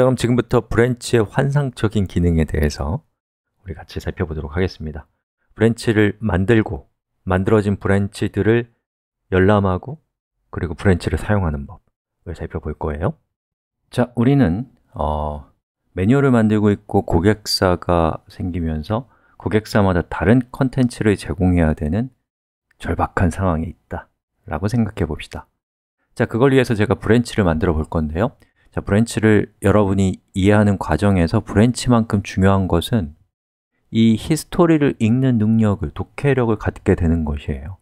자, 그럼 지금부터 브랜치의 환상적인 기능에 대해서 우리 같이 살펴보도록 하겠습니다 브랜치를 만들고 만들어진 브랜치들을 열람하고 그리고 브랜치를 사용하는 법을 살펴볼 거예요 자, 우리는 어, 매뉴얼을 만들고 있고 고객사가 생기면서 고객사마다 다른 컨텐츠를 제공해야 되는 절박한 상황에 있다 라고 생각해 봅시다 자, 그걸 위해서 제가 브랜치를 만들어 볼 건데요 자, 브랜치를 여러분이 이해하는 과정에서 브랜치만큼 중요한 것은 이 히스토리를 읽는 능력을, 독해력을 갖게 되는 것이에요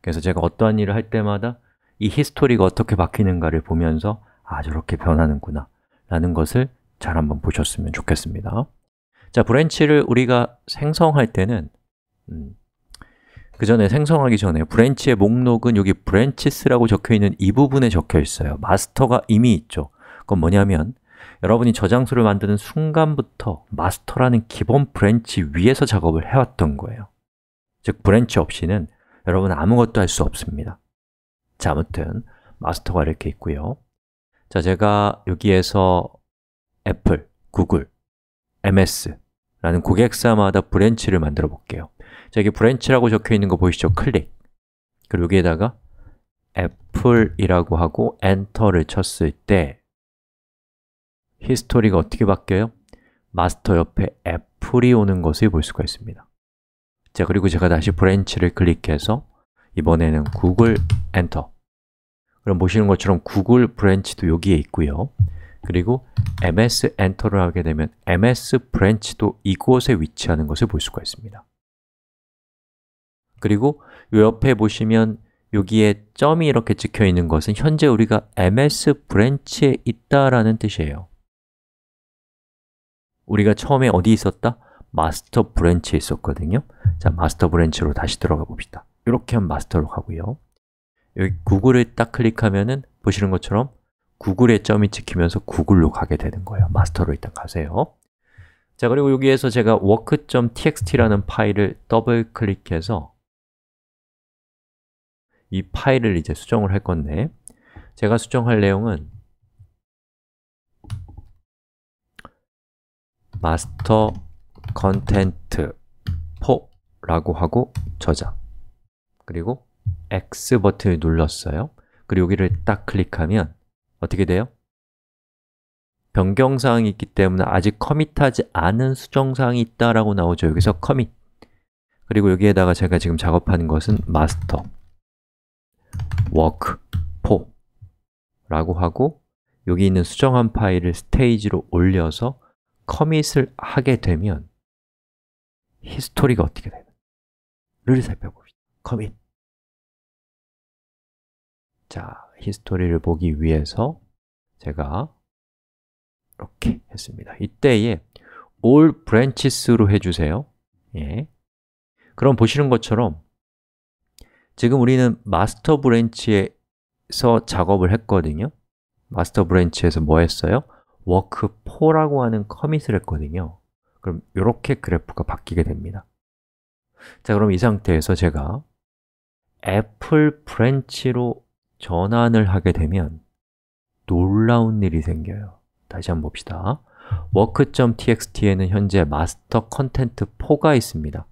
그래서 제가 어떠한 일을 할 때마다 이 히스토리가 어떻게 바뀌는가를 보면서 아, 저렇게 변하는구나 라는 것을 잘 한번 보셨으면 좋겠습니다 자, 브랜치를 우리가 생성할 때는 음, 그 전에 생성하기 전에 브랜치의 목록은 여기 브랜치스라고 적혀 있는 이 부분에 적혀 있어요 마스터가 이미 있죠 그건 뭐냐면 여러분이 저장소를 만드는 순간부터 마스터라는 기본 브랜치 위에서 작업을 해왔던 거예요 즉, 브랜치 없이는 여러분 아무것도 할 수 없습니다 자, 아무튼 마스터가 이렇게 있고요 자, 제가 여기에서 애플, 구글, MS라는 고객사마다 브랜치를 만들어 볼게요 자, 여기 브랜치라고 적혀 있는 거 보이시죠? 클릭 그리고 여기에다가 애플이라고 하고 엔터를 쳤을 때 히스토리가 어떻게 바뀌어요? 마스터 옆에 애플이 오는 것을 볼 수가 있습니다 자, 그리고 제가 다시 브랜치를 클릭해서 이번에는 구글 엔터 그럼 보시는 것처럼 구글 브랜치도 여기에 있고요 그리고 ms 엔터를 하게 되면 ms 브랜치도 이곳에 위치하는 것을 볼 수가 있습니다 그리고 이 옆에 보시면 여기에 점이 이렇게 찍혀 있는 것은 현재 우리가 ms 브랜치에 있다라는 뜻이에요 우리가 처음에 어디 있었다? 마스터 브랜치에 있었거든요 자, 마스터 브랜치로 다시 들어가 봅시다 이렇게 하면 마스터로 가고요 여기 구글을 딱 클릭하면은 보시는 것처럼 구글의 점이 찍히면서 구글로 가게 되는 거예요 마스터로 일단 가세요 자, 그리고 여기에서 제가 work.txt라는 파일을 더블 클릭해서 이 파일을 이제 수정을 할 건데 제가 수정할 내용은 마스터 컨텐트 4라고 하고 저장 그리고 X 버튼을 눌렀어요 그리고 여기를 딱 클릭하면 어떻게 돼요? 변경사항이 있기 때문에 아직 커밋하지 않은 수정사항이 있다라고 나오죠 여기서 커밋 그리고 여기에다가 제가 지금 작업하는 것은 마스터 워크 4라고 하고 여기 있는 수정한 파일을 스테이지로 올려서 커밋을 하게 되면 히스토리가 어떻게 되는를 지 살펴봅시다. 커밋 자, 히스토리를 보기 위해서 제가 이렇게 했습니다. 이때에 all branches로 해주세요. 예. 그럼 보시는 것처럼 지금 우리는 마스터 브랜치에서 작업을 했거든요. 마스터 브랜치에서 뭐 했어요? 워크4라고 하는 커밋을 했거든요 그럼 이렇게 그래프가 바뀌게 됩니다 자, 그럼 이 상태에서 제가 애플 프렌치로 전환을 하게 되면 놀라운 일이 생겨요 다시 한번 봅시다 work.txt에는 현재 마스터 컨텐트 4가 있습니다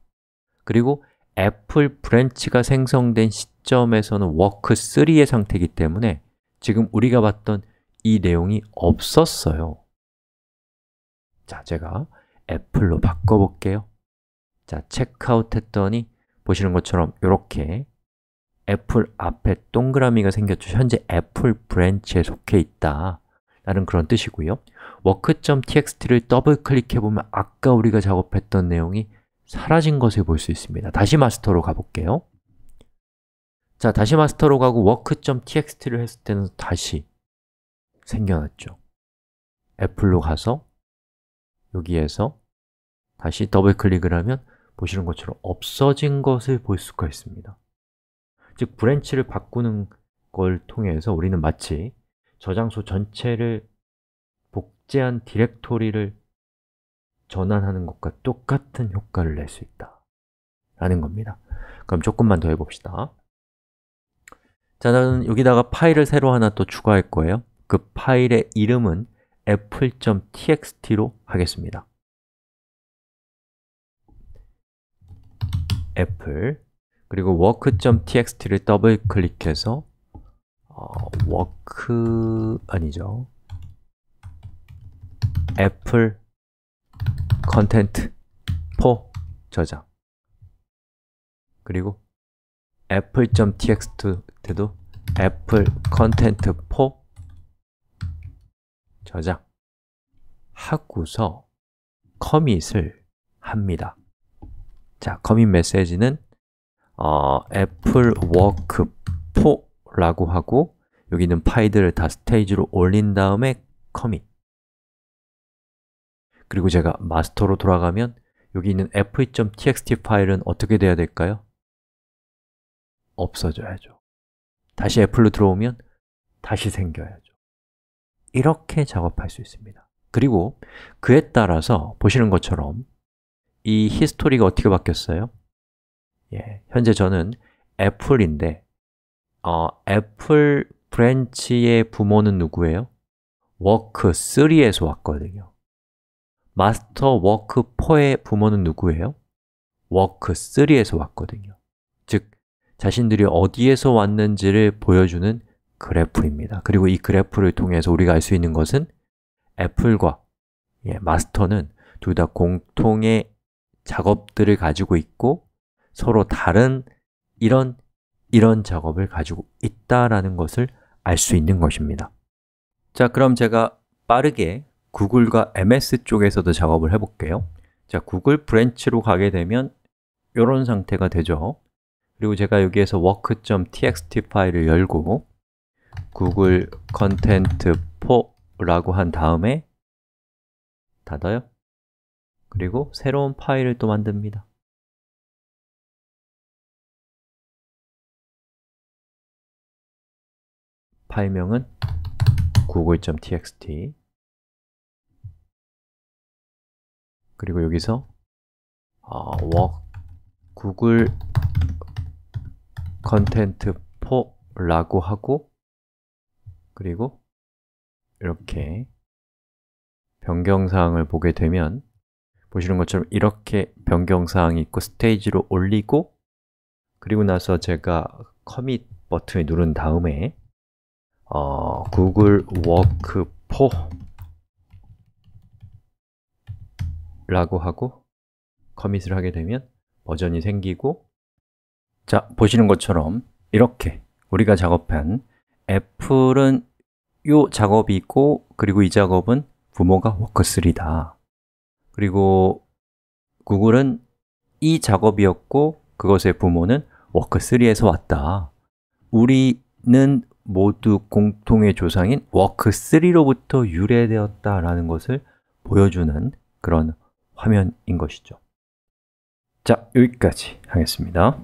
그리고 애플 브랜치가 생성된 시점에서는 work3의 상태이기 때문에 지금 우리가 봤던 이 내용이 없었어요. 자, 제가 애플로 바꿔볼게요. 자, 체크아웃 했더니 보시는 것처럼 이렇게 애플 앞에 동그라미가 생겼죠. 현재 애플 브랜치에 속해 있다. 라는 그런 뜻이고요. work.txt를 더블 클릭해보면 아까 우리가 작업했던 내용이 사라진 것을 볼 수 있습니다. 다시 마스터로 가볼게요. 자, 다시 마스터로 가고 work.txt를 했을 때는 다시 생겨났죠 애플로 가서 여기에서 다시 더블 클릭을 하면 보시는 것처럼 없어진 것을 볼 수가 있습니다 즉, 브랜치를 바꾸는 걸 통해서 우리는 마치 저장소 전체를 복제한 디렉토리를 전환하는 것과 똑같은 효과를 낼 수 있다 라는 겁니다 그럼 조금만 더 해봅시다 자, 나는 여기다가 파일을 새로 하나 또 추가할 거예요 그 파일의 이름은 apple.txt로 하겠습니다. 애플 그리고 work.txt를 더블 클릭해서 어, work 아니죠 애플 컨텐트 포 저장 그리고 애플.txt도 애플 컨텐트 포 저장하고서 커밋을 합니다. 자, 커밋 메시지는 어, 애플 워크 4라고 하고 여기는 있 파일들을 다 스테이지로 올린 다음에 커밋 그리고 제가 마스터로 돌아가면 여기 있는 f2.txt 파일은 어떻게 돼야 될까요? 없어져야죠 다시 애플로 들어오면 다시 생겨야죠 이렇게 작업할 수 있습니다 그리고 그에 따라서 보시는 것처럼 이 히스토리가 어떻게 바뀌었어요? 예, 현재 저는 애플인데 어, 애플 브랜치의 부모는 누구예요? 워크3에서 왔거든요 마스터 워크4의 부모는 누구예요? 워크3에서 왔거든요 즉, 자신들이 어디에서 왔는지를 보여주는 그래프입니다. 그리고 이 그래프를 통해서 우리가 알 수 있는 것은 애플과 예, 마스터는 둘 다 공통의 작업들을 가지고 있고 서로 다른 이런 이런 작업을 가지고 있다라는 것을 알 수 있는 것입니다. 자, 그럼 제가 빠르게 구글과 MS 쪽에서도 작업을 해볼게요. 자, 구글 브랜치로 가게 되면 이런 상태가 되죠. 그리고 제가 여기에서 work.txt 파일을 열고 구글 컨텐트 4라고 한 다음에 닫아요 그리고 새로운 파일을 또 만듭니다 파일명은 google.txt 그리고 여기서 어, work 구글 컨텐트 4라고 하고 그리고 이렇게 변경사항을 보게 되면 보시는 것처럼 이렇게 변경사항이 있고 스테이지로 올리고 그리고 나서 제가 커밋 버튼을 누른 다음에 어, 구글 워크포 라고 하고 커밋을 하게 되면 버전이 생기고 자, 보시는 것처럼 이렇게 우리가 작업한 애플은 이 작업이 있고 그리고 이 작업은 부모가 워크3다 그리고 구글은 이 작업이었고 그것의 부모는 워크3에서 왔다 우리는 모두 공통의 조상인 워크3로부터 유래되었다라는 것을 보여주는 그런 화면인 것이죠 자, 여기까지 하겠습니다